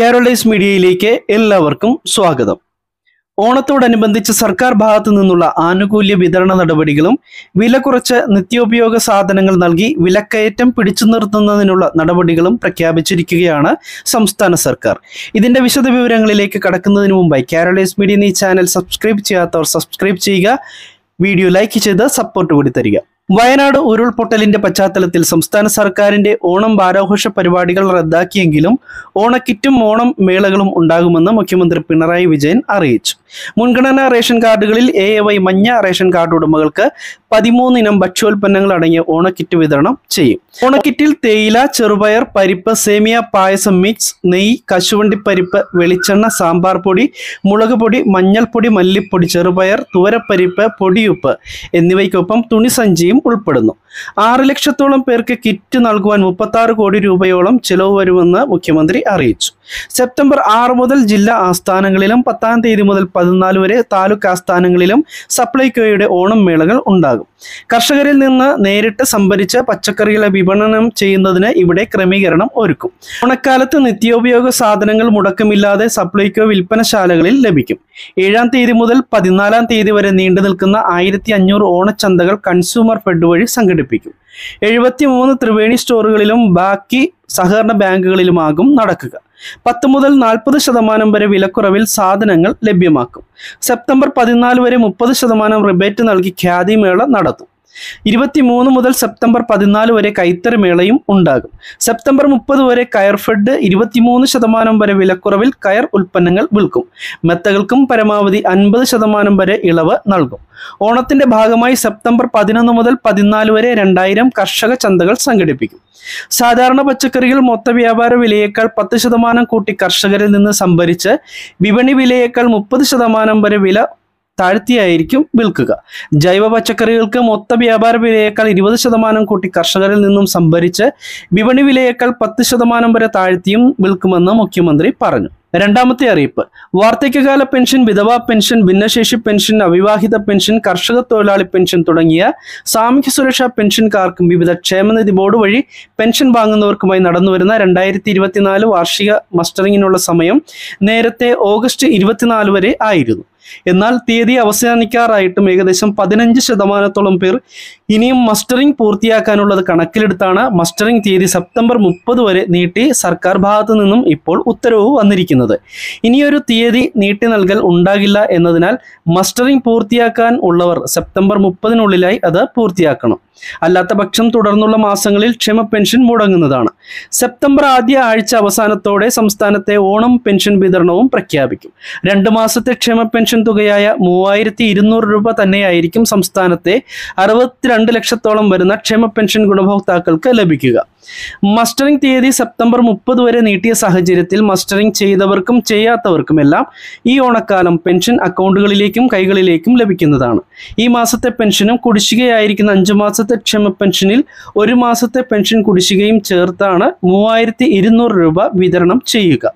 Keralise മീഡിയയിലേക്ക് എല്ലാവർക്കും സ്വാഗതം ഓണത്തോടനുബന്ധിച്ച് സർക്കാർ ഭാഗത്തു നിന്നുള്ള ആനുകൂല്യ വിതരണ നടപടികളും വില കുറച്ച് നിത്യോപയോഗ സാധനങ്ങൾ നൽകി വിലക്കയറ്റം പിടിച്ചു നിർത്തുന്നതിനുള്ള നടപടികളും പ്രഖ്യാപിച്ചിരിക്കുകയാണ് സംസ്ഥാന സർക്കാർ ഇതിന്റെ വിശദ വിവരങ്ങളിലേക്ക് കടക്കുന്നതിന് മുമ്പായി കേരളൈസ് മീഡിയ ഈ ചാനൽ സബ്സ്ക്രൈബ് ചെയ്യാത്തവർ സബ്സ്ക്രൈബ് ചെയ്യുക വീഡിയോ ലൈക്ക് ചെയ്ത് സപ്പോർട്ട് കൂടി തരിക വയനാട് ഉരുൾപൊട്ടലിന്റെ പശ്ചാത്തലത്തിൽ സംസ്ഥാന സർക്കാരിന്റെ ഓണം വാരാഘോഷ പരിപാടികൾ റദ്ദാക്കിയെങ്കിലും ഓണക്കിറ്റും ഓണം മേളകളും ഉണ്ടാകുമെന്ന് മുഖ്യമന്ത്രി പിണറായി വിജയൻ അറിയിച്ചു മുൻഗണനാ റേഷൻ കാർഡുകളിൽ എ എ വൈ മഞ്ഞ റേഷൻ കാർഡ് ഉടമകൾക്ക് പതിമൂന്ന് ഇനം ഭക്ഷ്യോൽപ്പന്നങ്ങൾ അടങ്ങിയ ഓണക്കിറ്റ് വിതരണം ചെയ്യും ഓണക്കിറ്റിൽ തേയില ചെറുപയർ പരിപ്പ് സേമിയ പായസം മിക്സ് നെയ്യ് കശുവണ്ടി പരിപ്പ് വെളിച്ചെണ്ണ സാമ്പാർ പൊടി മുളക് പൊടി മഞ്ഞൾപ്പൊടി മല്ലിപ്പൊടി ചെറുപയർ തുവരപ്പരിപ്പ് പൊടിയുപ്പ് എന്നിവയ്ക്കൊപ്പം തുണിസഞ്ചിയും ഉൾപ്പെടുന്നു ആറ് ലക്ഷത്തോളം പേർക്ക് കിറ്റ് നൽകുവാൻ മുപ്പത്തി കോടി രൂപയോളം ചെലവ് വരുമെന്ന് മുഖ്യമന്ത്രി അറിയിച്ചു സെപ്റ്റംബർ ആറ് മുതൽ ജില്ലാ ആസ്ഥാനങ്ങളിലും പത്താം തീയതി മുതൽ പതിനാല് വരെ താലൂക്ക് ആസ്ഥാനങ്ങളിലും സപ്ലൈകോയുടെ ഓണം മേളകൾ ഉണ്ടാകും കർഷകരിൽ നിന്ന് നേരിട്ട് സംഭരിച്ച പച്ചക്കറികളെ വിപണനം ചെയ്യുന്നതിന് ഇവിടെ ക്രമീകരണം ഒരുക്കും ഓണക്കാലത്ത് നിത്യോപയോഗ സാധനങ്ങൾ മുടക്കമില്ലാതെ സപ്ലൈകോ വിൽപ്പനശാലകളിൽ ലഭിക്കും ഏഴാം തീയതി മുതൽ പതിനാലാം തീയതി വരെ നീണ്ടു നിൽക്കുന്ന ആയിരത്തി അഞ്ഞൂറ് ഓണച്ചന്തകൾ കൺസ്യൂമർ ഫെഡ് വഴി സംഘടിപ്പിക്കും സംഘടിപ്പിക്കും മൂന്ന് ത്രിവേണി സ്റ്റോറുകളിലും ബാക്കി സഹകരണ ബാങ്കുകളിലുമാകും നടക്കുക പത്ത് മുതൽ നാൽപ്പത് ശതമാനം വരെ വിലക്കുറവിൽ സാധനങ്ങൾ ലഭ്യമാക്കും സെപ്റ്റംബർ പതിനാല് വരെ മുപ്പത് ശതമാനം റിബേറ്റ് നൽകി ഖ്യാതിമേള നടത്തും ഇരുപത്തിമൂന്ന് മുതൽ സെപ്റ്റംബർ പതിനാല് വരെ കൈത്തറി മേളയും ഉണ്ടാകും സെപ്റ്റംബർ മുപ്പത് വരെ കയർ ഫെഡ് ഇരുപത്തിമൂന്ന് ശതമാനം വരെ വിലക്കുറവിൽ കയർ ഉൽപ്പന്നങ്ങൾ വിൽക്കും മെത്തകൾക്കും പരമാവധി അൻപത് ശതമാനം വരെ ഇളവ് നൽകും ഓണത്തിന്റെ ഭാഗമായി സെപ്റ്റംബർ പതിനൊന്ന് മുതൽ പതിനാല് വരെ രണ്ടായിരം കർഷക ചന്തകൾ സംഘടിപ്പിക്കും സാധാരണ പച്ചക്കറികൾ മൊത്ത വ്യാപാര വിലയേക്കാൾ പത്ത് ശതമാനം കൂട്ടി കർഷകരിൽ നിന്ന് സംഭരിച്ച് വിപണി വിലയേക്കാൾ മുപ്പത് ശതമാനം വരെ വില താഴ്ത്തിയായിരിക്കും വിൽക്കുക ജൈവ പച്ചക്കറികൾക്ക് മൊത്ത വ്യാപാര വിലയേക്കാൾ ഇരുപത് ശതമാനം കൂട്ടി കർഷകരിൽ നിന്നും സംഭരിച്ച് വിപണി വിലയേക്കാൾ പത്ത് ശതമാനം വരെ താഴ്ത്തിയും വിൽക്കുമെന്ന് മുഖ്യമന്ത്രി പറഞ്ഞു രണ്ടാമത്തെ അറിയിപ്പ് വാർദ്ധക്യകാല പെൻഷൻ വിധവാ പെൻഷൻ ഭിന്നശേഷി പെൻഷൻ അവിവാഹിത പെൻഷൻ കർഷക തൊഴിലാളി പെൻഷൻ തുടങ്ങിയ സാമൂഹ്യ സുരക്ഷാ പെൻഷൻകാർക്കും വിവിധ ക്ഷേമനിധി ബോർഡ് വഴി പെൻഷൻ വാങ്ങുന്നവർക്കുമായി നടന്നുവരുന്ന രണ്ടായിരത്തി ഇരുപത്തിനാല് വാർഷിക മസ്റ്ററിങ്ങിനുള്ള സമയം നേരത്തെ ഓഗസ്റ്റ് ഇരുപത്തിനാല് വരെ ആയിരുന്നു എന്നാൽ തീയതി അവസാനിക്കാറായിട്ടും ഏകദേശം പതിനഞ്ച് ശതമാനത്തോളം പേർ ഇനിയും മസ്റ്ററിംഗ് പൂർത്തിയാക്കാനുള്ളത് കണക്കിലെടുത്താണ് മസ്റ്ററിംഗ് തീയതി സെപ്റ്റംബർ മുപ്പത് വരെ നീട്ടി സർക്കാർ ഭാഗത്തു നിന്നും ഇപ്പോൾ ഉത്തരവ് വന്നിരിക്കുന്നത് ഇനിയൊരു തീയതി നീട്ടി നൽകൽ ഉണ്ടാകില്ല എന്നതിനാൽ മസ്റ്ററിംഗ് പൂർത്തിയാക്കാൻ ഉള്ളവർ സെപ്റ്റംബർ മുപ്പതിനുള്ളിലായി അത് പൂർത്തിയാക്കണം അല്ലാത്ത പക്ഷം തുടർന്നുള്ള മാസങ്ങളിൽ ക്ഷമ പെൻഷൻ മുടങ്ങുന്നതാണ് സെപ്റ്റംബർ ആദ്യ ആഴ്ച അവസാനത്തോടെ സംസ്ഥാനത്തെ ഓണം പെൻഷൻ വിതരണവും പ്രഖ്യാപിക്കും രണ്ട് മാസത്തെ ക്ഷമ പെൻഷൻ തുകയായ മൂവായിരത്തി രൂപ തന്നെയായിരിക്കും സംസ്ഥാനത്തെ അറുപത്തിരണ്ട് രണ്ട് ലക്ഷത്തോളം വരുന്ന ക്ഷേമ പെൻഷൻ ഗുണഭോക്താക്കൾക്ക് ലഭിക്കുക മസ്റ്ററിംഗ് തീയതി സെപ്റ്റംബർ മുപ്പത് വരെ നീട്ടിയ സാഹചര്യത്തിൽ മസ്റ്ററിംഗ് ചെയ്തവർക്കും ചെയ്യാത്തവർക്കും എല്ലാം ഈ ഓണക്കാലം പെൻഷൻ അക്കൗണ്ടുകളിലേക്കും കൈകളിലേക്കും ലഭിക്കുന്നതാണ് ഈ മാസത്തെ പെൻഷനും കുടിശ്ശികയായിരിക്കുന്ന അഞ്ചു മാസത്തെ ക്ഷമ പെൻഷനിൽ ഒരു മാസത്തെ പെൻഷൻ കുടിശ്ശികയും ചേർത്താണ് മൂവായിരത്തി രൂപ വിതരണം ചെയ്യുക